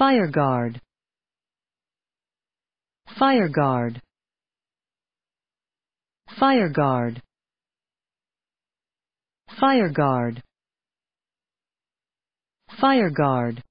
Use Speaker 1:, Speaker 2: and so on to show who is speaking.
Speaker 1: Fire guard. Fire guard. Fire guard. Fire guard. Fire guard.